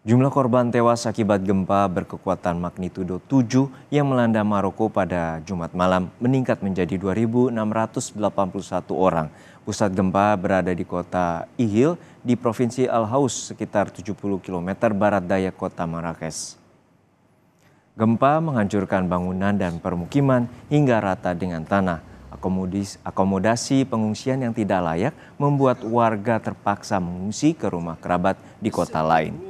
Jumlah korban tewas akibat gempa berkekuatan magnitudo 7 yang melanda Maroko pada Jumat malam meningkat menjadi 2.681 orang. Pusat gempa berada di kota Ihil di Provinsi Al-Haus sekitar 70 km barat daya kota Marrakesh. Gempa menghancurkan bangunan dan permukiman hingga rata dengan tanah. Akomodis, akomodasi pengungsian yang tidak layak membuat warga terpaksa mengungsi ke rumah kerabat di kota lain.